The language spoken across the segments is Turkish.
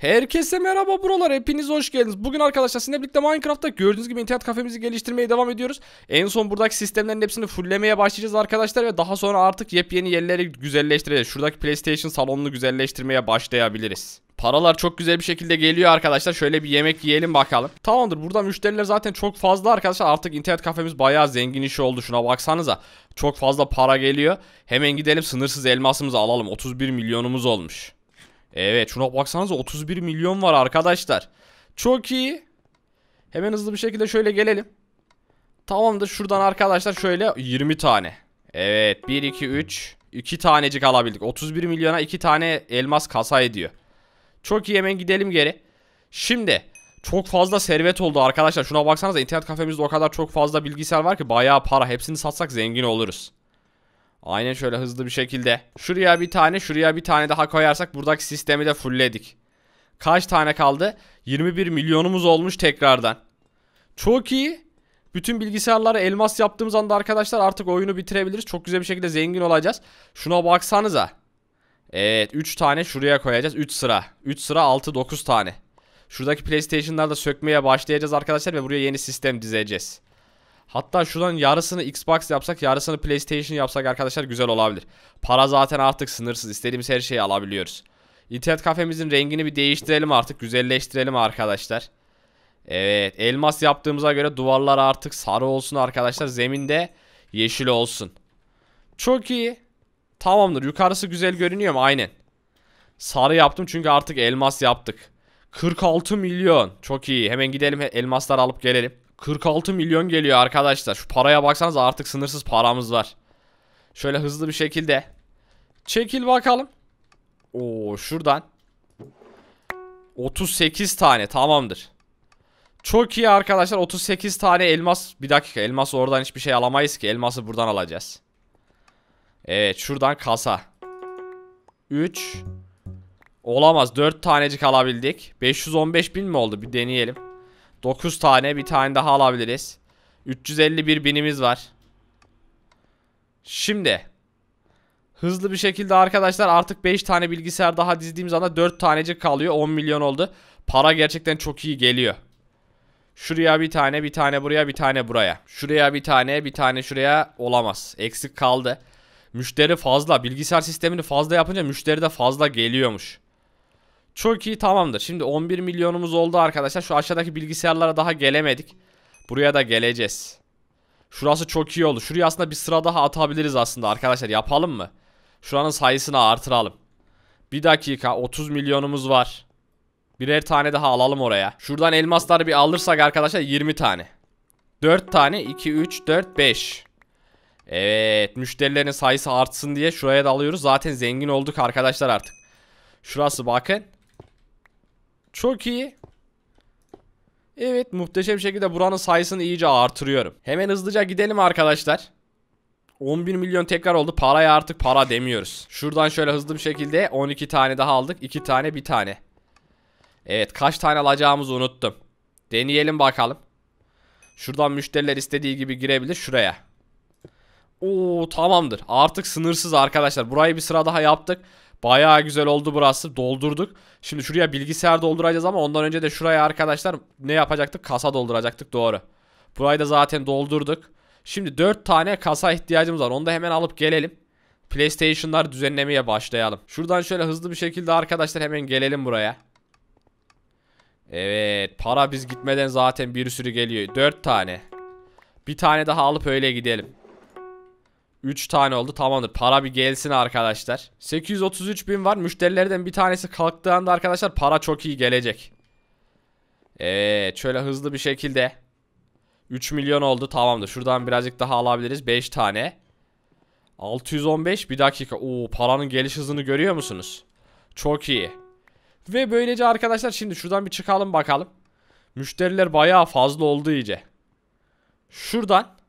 Herkese merhaba buralar hepiniz hoş geldiniz. Bugün arkadaşlar sizinle birlikte Minecraft'ta gördüğünüz gibi internet kafemizi geliştirmeye devam ediyoruz. En son buradaki sistemlerin hepsini fulllemeye başlayacağız arkadaşlar ve daha sonra artık yepyeni yerleri güzelleştireceğiz. Şuradaki PlayStation salonunu güzelleştirmeye başlayabiliriz. Paralar çok güzel bir şekilde geliyor arkadaşlar. Şöyle bir yemek yiyelim bakalım. Tamamdır burada müşteriler zaten çok fazla arkadaşlar. Artık internet kafemiz bayağı zengin işi oldu. Şuna baksanıza. Çok fazla para geliyor. Hemen gidelim sınırsız elmasımızı alalım. 31 milyonumuz olmuş. Evet şuna baksanıza 31 milyon var arkadaşlar. Çok iyi. Hemen hızlı bir şekilde şöyle gelelim. Tamamdır şuradan arkadaşlar şöyle 20 tane. Evet 1 2 3 2 tanecik alabildik. 31 milyona 2 tane elmas kasa ediyor. Çok iyi hemen gidelim geri. Şimdi çok fazla servet oldu arkadaşlar. Şuna baksanıza internet kafemizde o kadar çok fazla bilgisayar var ki bayağı para. Hepsini satsak zengin oluruz. Aynen şöyle hızlı bir şekilde. Şuraya bir tane şuraya bir tane daha koyarsak buradaki sistemi de fullledik. Kaç tane kaldı? 21 milyonumuz olmuş tekrardan. Çok iyi. Bütün bilgisayarları elmas yaptığımız anda arkadaşlar artık oyunu bitirebiliriz. Çok güzel bir şekilde zengin olacağız. Şuna baksanıza. Evet 3 tane şuraya koyacağız. 3 sıra. 3 sıra 6-9 tane. Şuradaki PlayStation'ları da sökmeye başlayacağız arkadaşlar ve buraya yeni sistem dizeceğiz. Hatta şuradan yarısını Xbox yapsak yarısını PlayStation yapsak arkadaşlar güzel olabilir. Para zaten artık sınırsız. istediğimiz her şeyi alabiliyoruz. İnternet kafemizin rengini bir değiştirelim artık. Güzelleştirelim arkadaşlar. Evet elmas yaptığımıza göre duvarlar artık sarı olsun arkadaşlar. Zeminde yeşil olsun. Çok iyi. Tamamdır yukarısı güzel görünüyor mu? Aynen. Sarı yaptım çünkü artık elmas yaptık. 46 milyon. Çok iyi. Hemen gidelim elmaslar alıp gelelim. 46 milyon geliyor arkadaşlar. Şu paraya baksanız artık sınırsız paramız var. Şöyle hızlı bir şekilde. Çekil bakalım. Oo şuradan. 38 tane tamamdır. Çok iyi arkadaşlar 38 tane elmas. Bir dakika elması oradan hiçbir şey alamayız ki. Elması buradan alacağız. Evet şuradan kasa. 3 Olamaz 4 tanecik alabildik. 515 bin mi oldu bir deneyelim. 9 tane bir tane daha alabiliriz. 351 binimiz var. Şimdi hızlı bir şekilde arkadaşlar artık 5 tane bilgisayar daha dizdiğimiz anda 4 tanecik kalıyor. 10 milyon oldu. Para gerçekten çok iyi geliyor. Şuraya bir tane, bir tane buraya, bir tane buraya. Şuraya bir tane, bir tane şuraya olamaz. Eksik kaldı. Müşteri fazla. Bilgisayar sistemini fazla yapınca müşteri de fazla geliyormuş. Çok iyi tamamdır. Şimdi 11 milyonumuz oldu arkadaşlar. Şu aşağıdaki bilgisayarlara daha gelemedik. Buraya da geleceğiz. Şurası çok iyi oldu. Şuraya aslında bir sıra daha atabiliriz aslında arkadaşlar. Yapalım mı? Şuranın sayısını artıralım. Bir dakika 30 milyonumuz var. Birer tane daha alalım oraya. Şuradan elmasları bir alırsak arkadaşlar 20 tane. 4 tane 2 3 4 5. Evet müşterilerin sayısı artsın diye şuraya da alıyoruz. Zaten zengin olduk arkadaşlar artık. Şurası bakın. Çok iyi. Evet muhteşem şekilde buranın sayısını iyice artırıyorum. Hemen hızlıca gidelim arkadaşlar. 11 milyon tekrar oldu. Paraya artık para demiyoruz. Şuradan şöyle hızlı bir şekilde 12 tane daha aldık. 2 tane 1 tane. Evet kaç tane alacağımızı unuttum. Deneyelim bakalım. Şuradan müşteriler istediği gibi girebilir şuraya. Oo tamamdır. Artık sınırsız arkadaşlar. Burayı bir sıra daha yaptık. Bayağı güzel oldu burası. Doldurduk. Şimdi şuraya bilgisayar dolduracağız ama ondan önce de şuraya arkadaşlar ne yapacaktık? Kasa dolduracaktık. Doğru. Burayı da zaten doldurduk. Şimdi 4 tane kasa ihtiyacımız var. Onu da hemen alıp gelelim. PlayStation'lar düzenlemeye başlayalım. Şuradan şöyle hızlı bir şekilde arkadaşlar hemen gelelim buraya. Evet. Para biz gitmeden zaten bir sürü geliyor. 4 tane. Bir tane daha alıp öyle gidelim. 3 tane oldu tamamdır para bir gelsin arkadaşlar 833 bin var müşterilerden bir tanesi kalktığı anda arkadaşlar para çok iyi gelecek Evet şöyle hızlı bir şekilde 3 milyon oldu tamamdır şuradan birazcık daha alabiliriz 5 tane 615 bir dakika Oo, paranın geliş hızını görüyor musunuz Çok iyi Ve böylece arkadaşlar şimdi şuradan bir çıkalım bakalım Müşteriler baya fazla oldu iyice Şuradan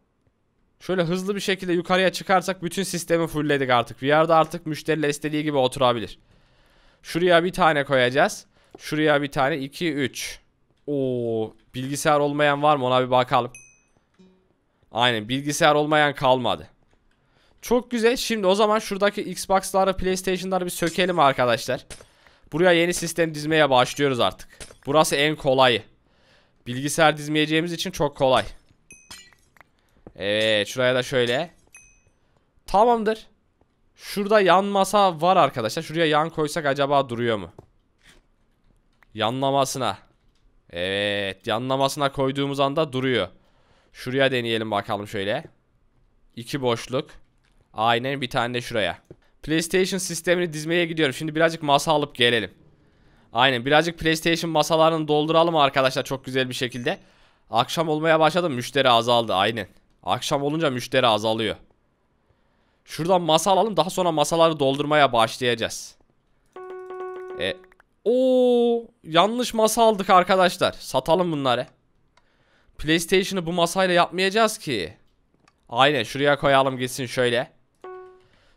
Şöyle hızlı bir şekilde yukarıya çıkarsak bütün sistemi fullledik artık. Bir yerde artık müşteriler istediği gibi oturabilir. Şuraya bir tane koyacağız. Şuraya bir tane 2 3. Oo, bilgisayar olmayan var mı ona bir bakalım. Aynen bilgisayar olmayan kalmadı. Çok güzel. Şimdi o zaman şuradaki Xbox'ları, PlayStation'ları bir sökelim arkadaşlar. Buraya yeni sistem dizmeye başlıyoruz artık. Burası en kolayı. Bilgisayar dizmeyeceğimiz için çok kolay. Evet şuraya da şöyle. Tamamdır. Şurada yan masa var arkadaşlar. Şuraya yan koysak acaba duruyor mu? Yanlamasına. Evet yanlamasına koyduğumuz anda duruyor. Şuraya deneyelim bakalım şöyle. İki boşluk. Aynen bir tane de şuraya. PlayStation sistemini dizmeye gidiyorum. Şimdi birazcık masa alıp gelelim. Aynen birazcık PlayStation masalarını dolduralım arkadaşlar çok güzel bir şekilde. Akşam olmaya başladı müşteri azaldı aynen. Akşam olunca müşteri azalıyor. Şuradan masa alalım daha sonra masaları doldurmaya başlayacağız. E, o yanlış masa aldık arkadaşlar. Satalım bunları. PlayStation'ı bu masayla yapmayacağız ki. Aynen şuraya koyalım gitsin şöyle.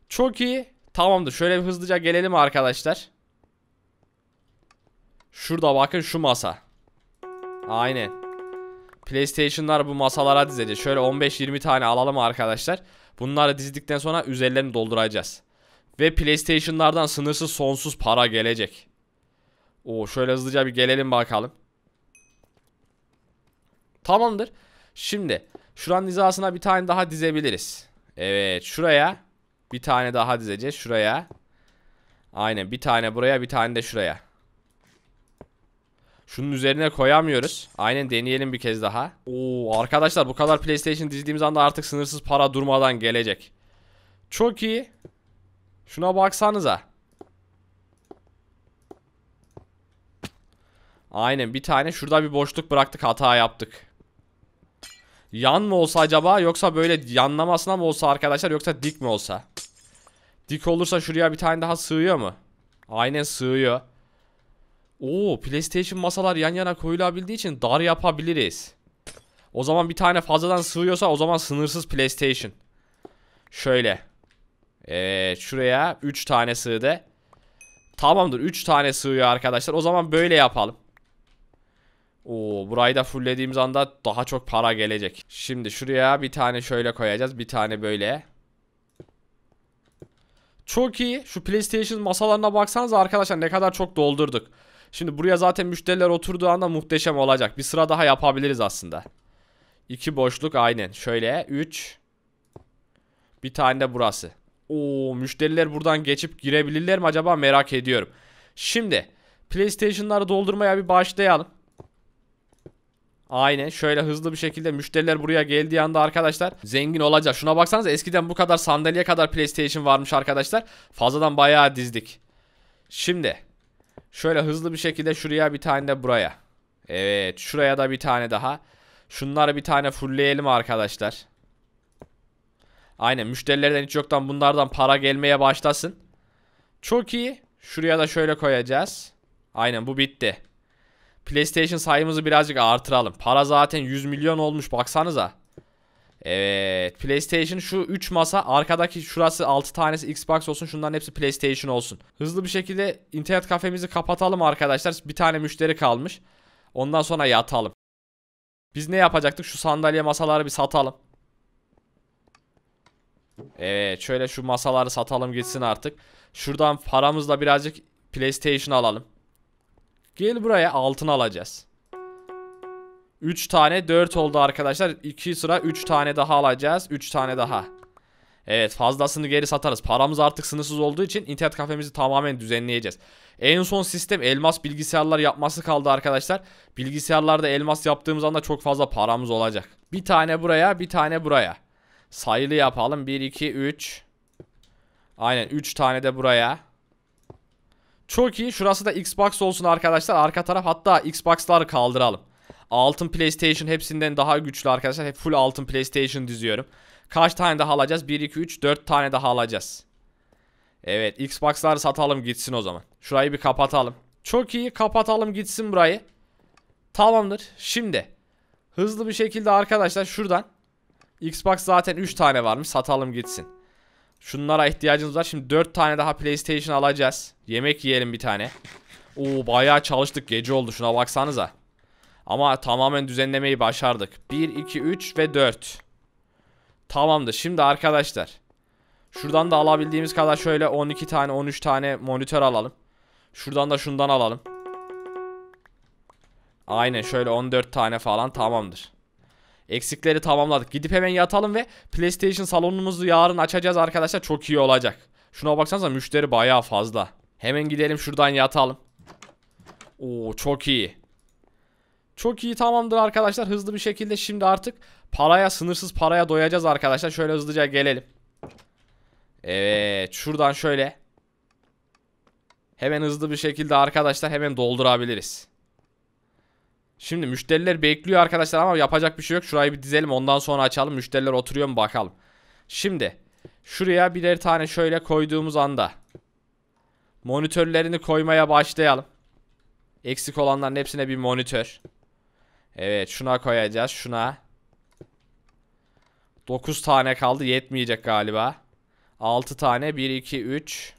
Çok iyi. Tamamdır şöyle bir hızlıca gelelim arkadaşlar. Şurada bakın şu masa. Aynen. PlayStation'lar bu masalara dizeceğiz. Şöyle 15-20 tane alalım arkadaşlar. Bunları dizdikten sonra üzerlerini dolduracağız. Ve PlayStation'lardan sınırsız sonsuz para gelecek. Oo şöyle hızlıca bir gelelim bakalım. Tamamdır. Şimdi şuranın hizasına bir tane daha dizebiliriz. Evet şuraya bir tane daha dizeceğiz. Şuraya. Aynen bir tane buraya bir tane de şuraya. Şunun üzerine koyamıyoruz. Aynen deneyelim bir kez daha. Oo arkadaşlar bu kadar PlayStation dizdiğimiz anda artık sınırsız para durmadan gelecek. Çok iyi. Şuna baksanıza. Aynen bir tane şurada bir boşluk bıraktık hata yaptık. Yan mı olsa acaba yoksa böyle yanlamasına mı olsa arkadaşlar yoksa dik mi olsa? Dik olursa şuraya bir tane daha sığıyor mu? Aynen sığıyor. Oo PlayStation masalar yan yana koyulabildiği için dar yapabiliriz. O zaman bir tane fazladan sığıyorsa o zaman sınırsız PlayStation. Şöyle. Evet şuraya 3 tane sığdı. Tamamdır 3 tane sığıyor arkadaşlar. O zaman böyle yapalım. Oo burayı da fulllediğimiz anda daha çok para gelecek. Şimdi şuraya bir tane şöyle koyacağız. Bir tane böyle. Çok iyi. Şu PlayStation masalarına baksanız arkadaşlar ne kadar çok doldurduk. Şimdi buraya zaten müşteriler oturduğu anda muhteşem olacak. Bir sıra daha yapabiliriz aslında. İki boşluk aynen. Şöyle üç. bir tane de burası. Oo müşteriler buradan geçip girebilirler mi acaba merak ediyorum. Şimdi PlayStation'ları doldurmaya bir başlayalım. Aynen şöyle hızlı bir şekilde müşteriler buraya geldiği anda arkadaşlar zengin olacak. Şuna baksanız eskiden bu kadar sandalye kadar PlayStation varmış arkadaşlar. Fazladan bayağı dizdik. Şimdi Şöyle hızlı bir şekilde şuraya bir tane de buraya. Evet şuraya da bir tane daha. Şunları bir tane fullleyelim arkadaşlar. Aynen müşterilerden hiç yoktan bunlardan para gelmeye başlasın. Çok iyi. Şuraya da şöyle koyacağız. Aynen bu bitti. PlayStation sayımızı birazcık artıralım. Para zaten 100 milyon olmuş baksanıza. Evet PlayStation şu 3 masa arkadaki şurası 6 tanesi Xbox olsun şunların hepsi PlayStation olsun. Hızlı bir şekilde internet kafemizi kapatalım arkadaşlar bir tane müşteri kalmış. Ondan sonra yatalım. Biz ne yapacaktık şu sandalye masaları bir satalım. Evet şöyle şu masaları satalım gitsin artık. Şuradan paramızla birazcık PlayStation alalım. Gel buraya altın alacağız. 3 tane 4 oldu arkadaşlar. 2 sıra 3 tane daha alacağız. 3 tane daha. Evet fazlasını geri satarız. Paramız artık sınırsız olduğu için internet kafemizi tamamen düzenleyeceğiz. En son sistem elmas bilgisayarlar yapması kaldı arkadaşlar. Bilgisayarlarda elmas yaptığımız anda çok fazla paramız olacak. Bir tane buraya bir tane buraya. Sayılı yapalım. 1, 2, 3. Aynen 3 tane de buraya. Çok iyi. Şurası da Xbox olsun arkadaşlar. Arka taraf hatta Xbox'ları kaldıralım. Altın PlayStation hepsinden daha güçlü arkadaşlar. Hep full altın PlayStation diziyorum. Kaç tane daha alacağız? 1, 2, 3, 4 tane daha alacağız. Evet Xbox'ları satalım gitsin o zaman. Şurayı bir kapatalım. Çok iyi kapatalım gitsin burayı. Tamamdır. Şimdi hızlı bir şekilde arkadaşlar şuradan Xbox zaten 3 tane varmış satalım gitsin. Şunlara ihtiyacımız var. Şimdi 4 tane daha PlayStation alacağız. Yemek yiyelim bir tane. Oo bayağı çalıştık. Gece oldu. Şuna baksanıza. Ama tamamen düzenlemeyi başardık. 1, 2, 3 ve 4. Tamamdır. Şimdi arkadaşlar. Şuradan da alabildiğimiz kadar şöyle 12 tane 13 tane monitör alalım. Şuradan da şundan alalım. Aynen şöyle 14 tane falan tamamdır. Eksikleri tamamladık. Gidip hemen yatalım ve PlayStation salonumuzu yarın açacağız arkadaşlar. Çok iyi olacak. Şuna baksanıza müşteri bayağı fazla. Hemen gidelim şuradan yatalım. Oo çok iyi. Çok iyi tamamdır arkadaşlar. Hızlı bir şekilde şimdi artık paraya sınırsız paraya doyacağız arkadaşlar. Şöyle hızlıca gelelim. Evet şuradan şöyle. Hemen hızlı bir şekilde arkadaşlar hemen doldurabiliriz. Şimdi müşteriler bekliyor arkadaşlar ama yapacak bir şey yok. Şurayı bir dizelim ondan sonra açalım. Müşteriler oturuyor mu bakalım. Şimdi şuraya birer tane şöyle koyduğumuz anda monitörlerini koymaya başlayalım. Eksik olanların hepsine bir monitör. Evet şuna koyacağız şuna. 9 tane kaldı yetmeyecek galiba. 6 tane 1 2 3.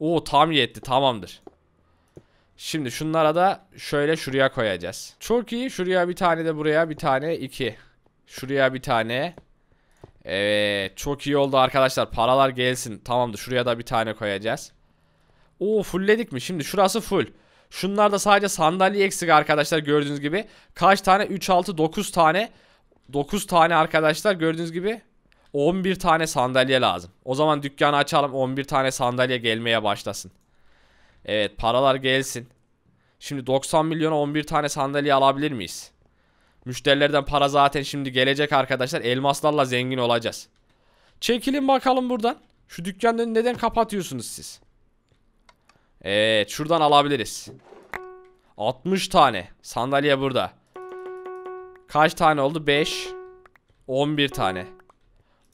Oo tam yetti tamamdır. Şimdi şunlara da şöyle şuraya koyacağız. Çok iyi. Şuraya bir tane de buraya bir tane iki. Şuraya bir tane. Evet çok iyi oldu arkadaşlar. Paralar gelsin. Tamamdır şuraya da bir tane koyacağız. Oo fullledik mi? Şimdi şurası full. Şunlar da sadece sandalye eksik arkadaşlar gördüğünüz gibi. Kaç tane? 3, 6, 9 tane. 9 tane arkadaşlar gördüğünüz gibi 11 tane sandalye lazım. O zaman dükkanı açalım 11 tane sandalye gelmeye başlasın. Evet paralar gelsin. Şimdi 90 milyona 11 tane sandalye alabilir miyiz? Müşterilerden para zaten şimdi gelecek arkadaşlar. Elmaslarla zengin olacağız. Çekilin bakalım buradan. Şu dükkanı neden kapatıyorsunuz siz? Evet şuradan alabiliriz. 60 tane. Sandalye burada. Kaç tane oldu? 5. 11 tane.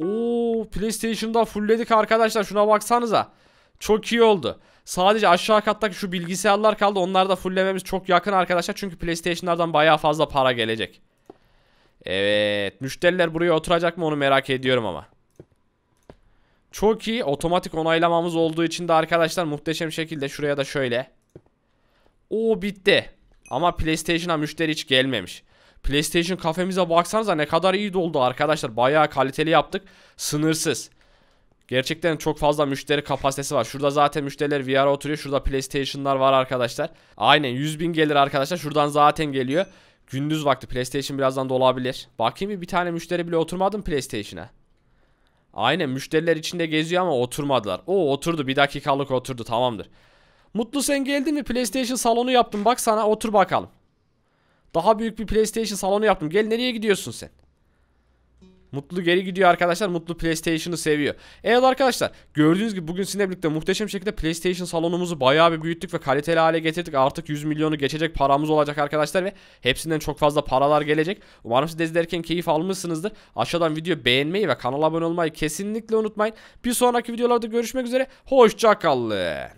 Oo, PlayStation'da fullledik arkadaşlar. Şuna baksanıza. Çok iyi oldu. Sadece aşağı kattaki şu bilgisayarlar kaldı. Onları da fulllememiz çok yakın arkadaşlar. Çünkü PlayStation'lardan bayağı fazla para gelecek. Evet. Müşteriler buraya oturacak mı onu merak ediyorum ama. Çok iyi. Otomatik onaylamamız olduğu için de arkadaşlar muhteşem şekilde şuraya da şöyle. O bitti. Ama PlayStation'a müşteri hiç gelmemiş. PlayStation kafemize baksanıza ne kadar iyi doldu arkadaşlar. Bayağı kaliteli yaptık. Sınırsız. Gerçekten çok fazla müşteri kapasitesi var. Şurada zaten müşteriler VR oturuyor. Şurada PlayStation'lar var arkadaşlar. Aynen 100 bin gelir arkadaşlar. Şuradan zaten geliyor. Gündüz vakti PlayStation birazdan dolabilir. Bakayım bir tane müşteri bile oturmadım PlayStation'a? Aynen müşteriler içinde geziyor ama oturmadılar. O oturdu bir dakikalık oturdu tamamdır. Mutlu sen geldin mi PlayStation salonu yaptım bak sana otur bakalım. Daha büyük bir PlayStation salonu yaptım. Gel nereye gidiyorsun sen? Mutlu geri gidiyor arkadaşlar. Mutlu PlayStation'ı seviyor. Evet arkadaşlar gördüğünüz gibi bugün sizinle birlikte muhteşem şekilde PlayStation salonumuzu bayağı bir büyüttük ve kaliteli hale getirdik. Artık 100 milyonu geçecek paramız olacak arkadaşlar ve hepsinden çok fazla paralar gelecek. Umarım siz de izlerken keyif almışsınızdır. Aşağıdan video beğenmeyi ve kanala abone olmayı kesinlikle unutmayın. Bir sonraki videolarda görüşmek üzere. Hoşçakalın.